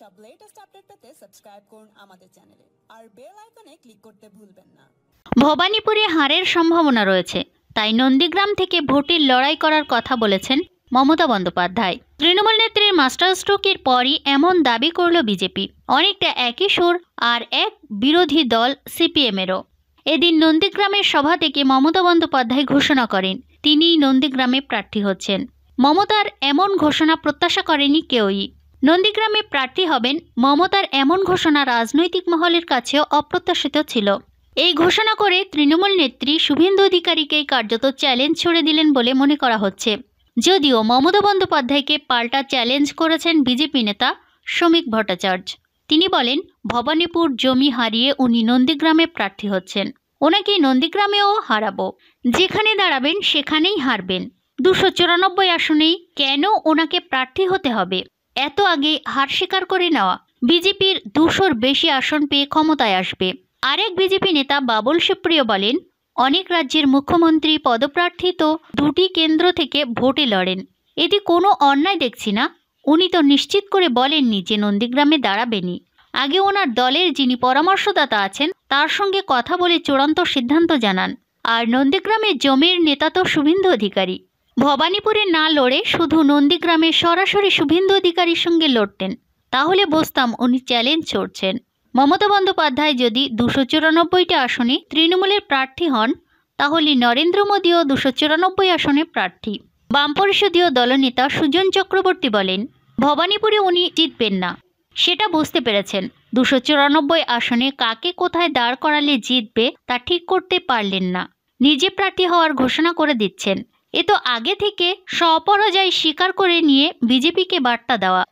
সব latest update পেতে subscribe করুন আমাদের চ্যানেলে আর বেল আইকনে ক্লিক করতে ভুলবেন না ভবানীপুরে হারের সম্ভাবনা রয়েছে তাই নন্দীগ্রাম থেকে ভোটের লড়াই করার কথা বলেছেন মমতা বন্দ্যোপাধ্যায় তৃণমূল নেত্রীর মাস্টার স্ট্রোকের পরই এমন দাবি করল বিজেপি অনেকটা একই সুর আর এক বিরোধী দল সিপিএমেরও এদিন নন্দীগ্রামের সভা থেকে মমতা বন্দ্যোপাধ্যায় ঘোষণা করেন তিনি নন্দীগ্রামে প্রার্থী হচ্ছেন মমতার এমন ঘোষণা প্রত্যাশা করেনি কেউই নন্দীগ্রামে প্রার্থী হবেন মমতার এমন ঘোষণা রাজনৈতিক মহলের কাছে অপ্রত্যাশিত ছিল এই ঘোষণা করে তৃণমূল নেত্রী শুভেন্দু অধিকারীকেই কার্যত চ্যালেঞ্জ ছড়ে দিলেন বলে মনে করা হচ্ছে যদিও মমতা বন্দ্যোপাধ্যায়কে পাল্টা চ্যালেঞ্জ করেছেন বিজেপি নেতা শ্রমিক ভট্টাচার্য তিনি বলেন ভবানীপুর জমি হারিয়ে উনি নন্দীগ্রামে প্রার্থী হচ্ছেন ওনাকে নন্দীগ্রামেও হারাবো যেখানে দাঁড়াবেন সেখানেই হারবেন দুশো চুরানব্বই আসনেই কেন ওনাকে প্রার্থী হতে হবে এত আগে হার স্বীকার করে নেওয়া বিজেপির দুশোর বেশি আসন পেয়ে ক্ষমতায় আসবে আরেক বিজেপি নেতা বাবুল সুপ্রিয় বলেন অনেক রাজ্যের মুখ্যমন্ত্রী পদপ্রার্থী তো দুটি কেন্দ্র থেকে ভোটে লড়েন এতে কোনো অন্যায় দেখছি না উনি তো নিশ্চিত করে বলেননি যে নন্দীগ্রামে দাঁড়াবেনি আগে ওনার দলের যিনি পরামর্শদাতা আছেন তার সঙ্গে কথা বলে চূড়ান্ত সিদ্ধান্ত জানান আর নন্দীগ্রামের জমির নেতা তো শুভেন্দু অধিকারী ভবানীপুরে না লড়ে শুধু নন্দীগ্রামে সরাসরি শুভেন্দু অধিকারীর সঙ্গে লড়তেন তাহলে বসতাম উনি চ্যালেঞ্জ ছড়ছেন মমতা বন্দ্যোপাধ্যায় যদি দুশো চুরানব্বইটা আসনে তৃণমূলের প্রার্থী হন তাহলে নরেন্দ্র মোদীও দুশো চুরানব্বই আসনে প্রার্থী বাম পরিষদীয় দলনেতা সুজন চক্রবর্তী বলেন ভবানীপুরে উনি জিতবেন না সেটা বুঝতে পেরেছেন দুশো চুরানব্বই আসনে কাকে কোথায় দাঁড় করালে জিতবে তা ঠিক করতে পারলেন না নিজে প্রার্থী হওয়ার ঘোষণা করে দিচ্ছেন এ তো আগে থেকে স্বপরাজয় স্বীকার করে নিয়ে বিজেপিকে বার্তা দেওয়া